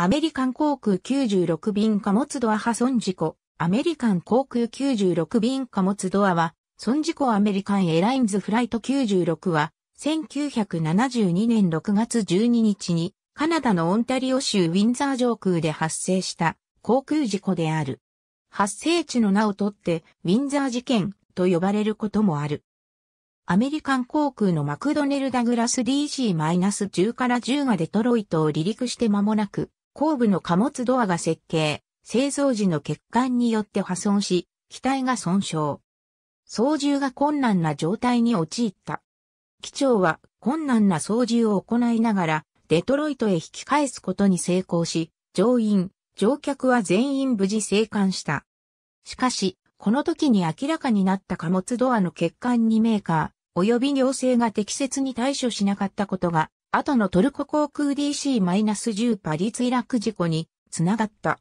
アメリカン航空96便貨物ドア破損事故。アメリカン航空96便貨物ドアは、損事故アメリカンエラインズフライト96は、1972年6月12日に、カナダのオンタリオ州ウィンザー上空で発生した航空事故である。発生地の名をとって、ウィンザー事件と呼ばれることもある。アメリカン航空のマクドネル・ダグラス DC-10 から10がデトロイトを離陸して間もなく、後部の貨物ドアが設計、製造時の欠陥によって破損し、機体が損傷。操縦が困難な状態に陥った。機長は困難な操縦を行いながら、デトロイトへ引き返すことに成功し、乗員、乗客は全員無事生還した。しかし、この時に明らかになった貨物ドアの欠陥にメーカー、及び行政が適切に対処しなかったことが後のトルコ航空 DC-10 パリ墜落事故につながった。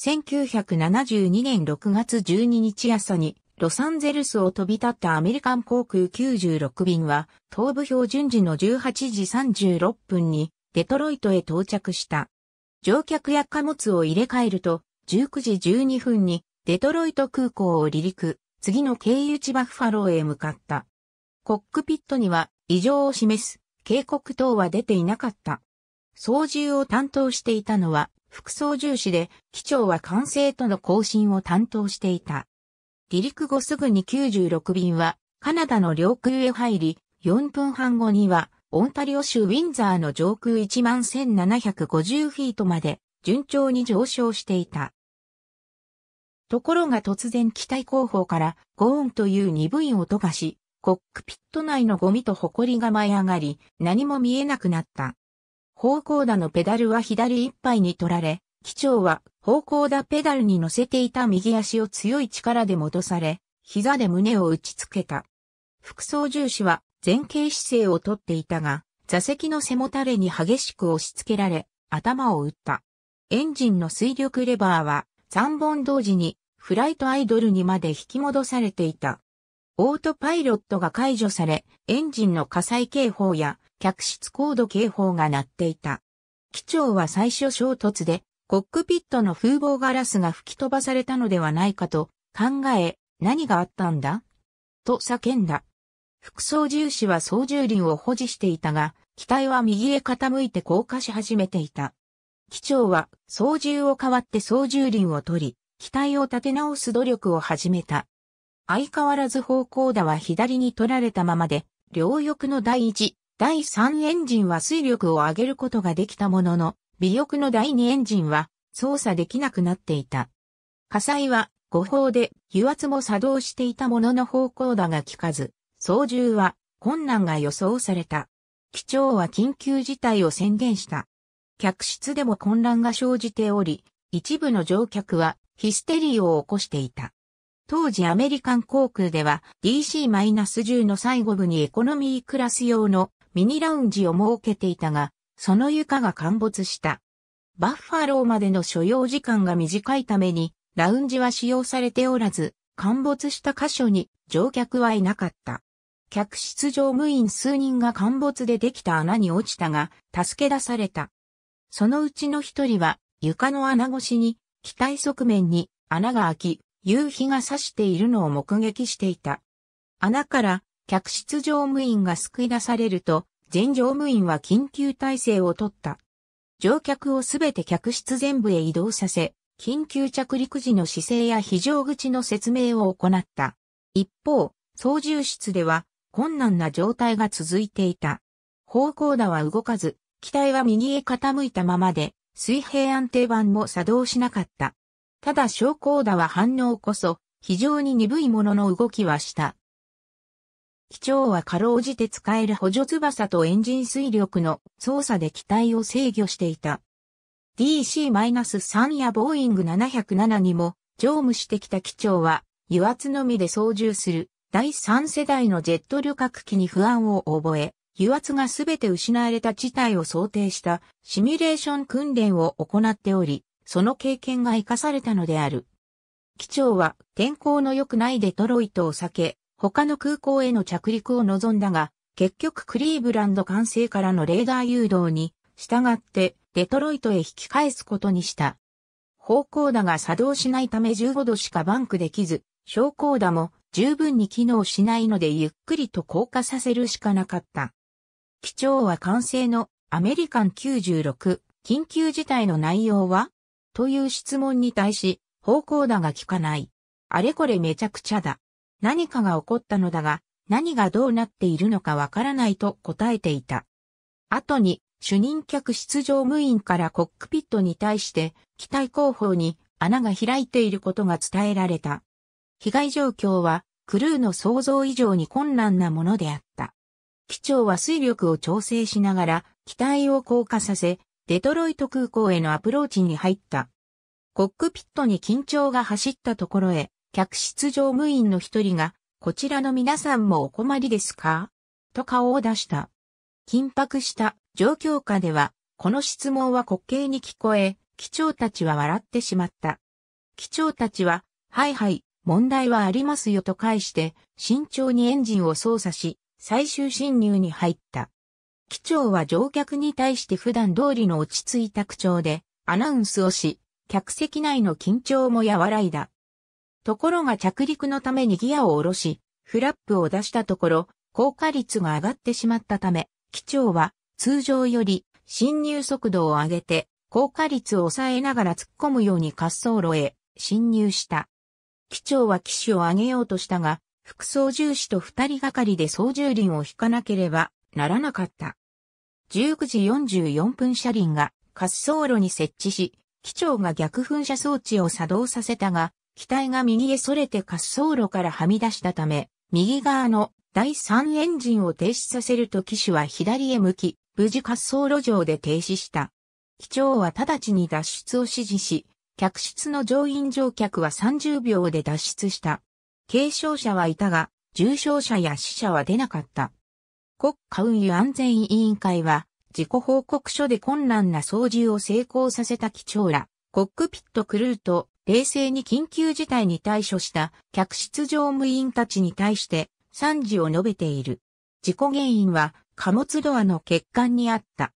1972年6月12日朝にロサンゼルスを飛び立ったアメリカン航空96便は東部標準時の18時36分にデトロイトへ到着した。乗客や貨物を入れ替えると19時12分にデトロイト空港を離陸、次の経由地バッファローへ向かった。コックピットには異常を示す警告等は出ていなかった。操縦を担当していたのは副操縦士で、機長は管制との交信を担当していた。離陸後すぐに96便はカナダの領空へ入り、4分半後にはオンタリオ州ウィンザーの上空11,750フィートまで順調に上昇していた。ところが突然機体後方からゴーンという鈍い音がし、コックピット内のゴミとホコリが舞い上がり、何も見えなくなった。方向打のペダルは左ぱ杯に取られ、機長は方向打ペダルに乗せていた右足を強い力で戻され、膝で胸を打ちつけた。副操縦士は前傾姿勢をとっていたが、座席の背もたれに激しく押し付けられ、頭を打った。エンジンの水力レバーは3本同時にフライトアイドルにまで引き戻されていた。オートパイロットが解除され、エンジンの火災警報や客室高度警報が鳴っていた。機長は最初衝突で、コックピットの風防ガラスが吹き飛ばされたのではないかと考え、何があったんだと叫んだ。副操縦士は操縦輪を保持していたが、機体は右へ傾いて降下し始めていた。機長は操縦を代わって操縦輪を取り、機体を立て直す努力を始めた。相変わらず方向打は左に取られたままで、両翼の第1、第3エンジンは水力を上げることができたものの、尾翼の第2エンジンは操作できなくなっていた。火災は誤報で油圧も作動していたものの方向打が効かず、操縦は困難が予想された。機長は緊急事態を宣言した。客室でも混乱が生じており、一部の乗客はヒステリーを起こしていた。当時アメリカン航空では DC-10 の最後部にエコノミークラス用のミニラウンジを設けていたが、その床が陥没した。バッファローまでの所要時間が短いために、ラウンジは使用されておらず、陥没した箇所に乗客はいなかった。客室乗務員数人が陥没でできた穴に落ちたが、助け出された。そのうちの一人は、床の穴越しに、機体側面に穴が開き、夕日が差しているのを目撃していた。穴から客室乗務員が救い出されると、全乗務員は緊急体制を取った。乗客をすべて客室全部へ移動させ、緊急着陸時の姿勢や非常口の説明を行った。一方、操縦室では困難な状態が続いていた。方向打は動かず、機体は右へ傾いたままで、水平安定板も作動しなかった。ただ昇降打は反応こそ、非常に鈍いものの動きはした。機長はかろうじて使える補助翼とエンジン水力の操作で機体を制御していた。DC-3 やボーイング707にも乗務してきた機長は油圧のみで操縦する第3世代のジェット旅客機に不安を覚え、油圧がすべて失われた事態を想定したシミュレーション訓練を行っており、その経験が活かされたのである。機長は天候の良くないデトロイトを避け、他の空港への着陸を望んだが、結局クリーブランド管制からのレーダー誘導に従ってデトロイトへ引き返すことにした。方向打が作動しないため15度しかバンクできず、昇降打も十分に機能しないのでゆっくりと降下させるしかなかった。機長は完成のアメリカン96緊急事態の内容はという質問に対し、方向だが聞かない。あれこれめちゃくちゃだ。何かが起こったのだが、何がどうなっているのかわからないと答えていた。後に、主任客出場務員からコックピットに対して、機体後方に穴が開いていることが伝えられた。被害状況は、クルーの想像以上に困難なものであった。機長は水力を調整しながら、機体を降下させ、デトロイト空港へのアプローチに入った。コックピットに緊張が走ったところへ、客室乗務員の一人が、こちらの皆さんもお困りですかと顔を出した。緊迫した状況下では、この質問は滑稽に聞こえ、機長たちは笑ってしまった。機長たちは、はいはい、問題はありますよと返して、慎重にエンジンを操作し、最終侵入に入った。機長は乗客に対して普段通りの落ち着いた口調でアナウンスをし、客席内の緊張も和らいだ。ところが着陸のためにギアを下ろし、フラップを出したところ、高下率が上がってしまったため、機長は通常より進入速度を上げて、高下率を抑えながら突っ込むように滑走路へ進入した。機長は機種を上げようとしたが、副操縦士と二人がかりで操縦輪を引かなければならなかった。19時44分車輪が滑走路に設置し、機長が逆噴射装置を作動させたが、機体が右へ逸れて滑走路からはみ出したため、右側の第3エンジンを停止させると機種は左へ向き、無事滑走路上で停止した。機長は直ちに脱出を指示し、客室の乗員乗客は30秒で脱出した。軽傷者はいたが、重傷者や死者は出なかった。国家運輸安全委員会は、事故報告書で困難な操縦を成功させた機長ら、コックピットクルーと、冷静に緊急事態に対処した客室乗務員たちに対して賛辞を述べている。事故原因は貨物ドアの欠陥にあった。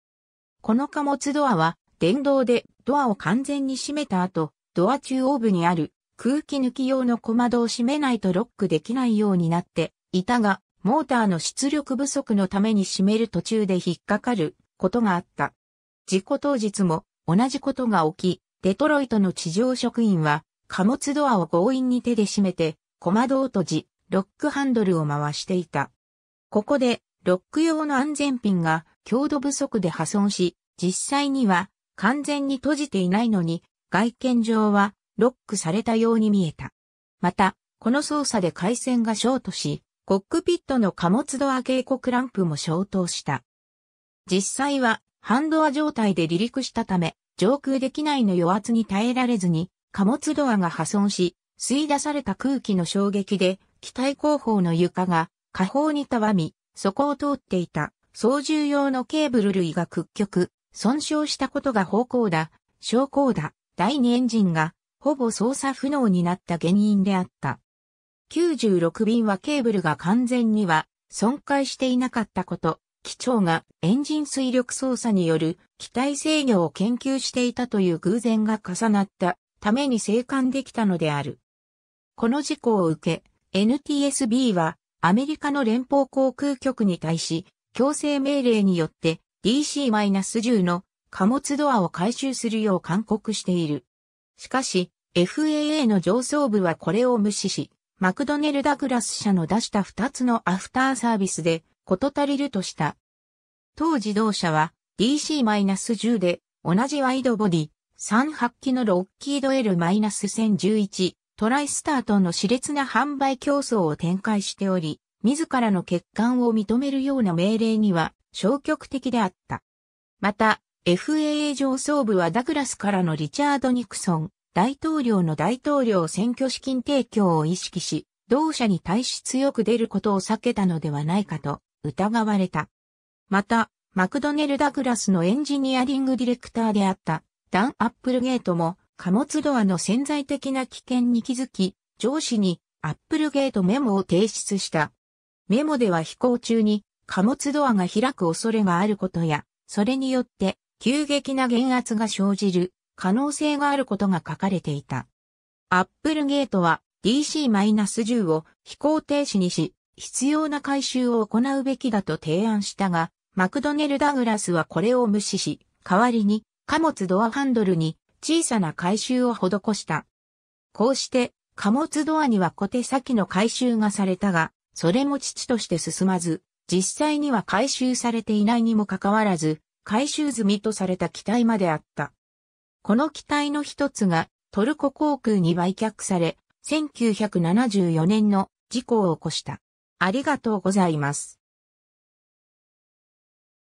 この貨物ドアは電動でドアを完全に閉めた後、ドア中央部にある空気抜き用の小窓を閉めないとロックできないようになっていたが、モーターの出力不足のために締める途中で引っかかることがあった。事故当日も同じことが起き、デトロイトの地上職員は貨物ドアを強引に手で閉めて、小窓を閉じ、ロックハンドルを回していた。ここで、ロック用の安全ピンが強度不足で破損し、実際には完全に閉じていないのに、外見上はロックされたように見えた。また、この操作で回線がショートし、コックピットの貨物ドア警告ランプも消灯した。実際は、ハンドア状態で離陸したため、上空で機内の余圧に耐えられずに、貨物ドアが破損し、吸い出された空気の衝撃で、機体後方の床が下方にたわみ、そこを通っていた操縦用のケーブル類が屈曲、損傷したことが方向だ、昇降だ、第二エンジンがほぼ操作不能になった原因であった。96便はケーブルが完全には損壊していなかったこと、機長がエンジン水力操作による機体制御を研究していたという偶然が重なったために生還できたのである。この事故を受け、NTSB はアメリカの連邦航空局に対し、強制命令によって DC-10 の貨物ドアを回収するよう勧告している。しかし、FAA の上層部はこれを無視し、マクドネル・ダグラス社の出した2つのアフターサービスで、こと足りるとした。当自動車は DC-10 で同じワイドボディ3発機のロッキード L-1011 トライスターとの熾烈な販売競争を展開しており、自らの欠陥を認めるような命令には消極的であった。また、FAA 上層部はダグラスからのリチャード・ニクソン、大統領の大統領選挙資金提供を意識し、同社に対し強く出ることを避けたのではないかと疑われた。また、マクドネル・ダグラスのエンジニアリングディレクターであったダン・アップルゲートも貨物ドアの潜在的な危険に気づき、上司にアップルゲートメモを提出した。メモでは飛行中に貨物ドアが開く恐れがあることや、それによって急激な減圧が生じる可能性があることが書かれていた。アップルゲートは DC-10 を飛行停止にし、必要な回収を行うべきだと提案したが、マクドネル・ダグラスはこれを無視し、代わりに貨物ドアハンドルに小さな回収を施した。こうして、貨物ドアには小手先の回収がされたが、それも父として進まず、実際には回収されていないにもかかわらず、回収済みとされた機体まであった。この機体の一つがトルコ航空に売却され、1974年の事故を起こした。ありがとうございます。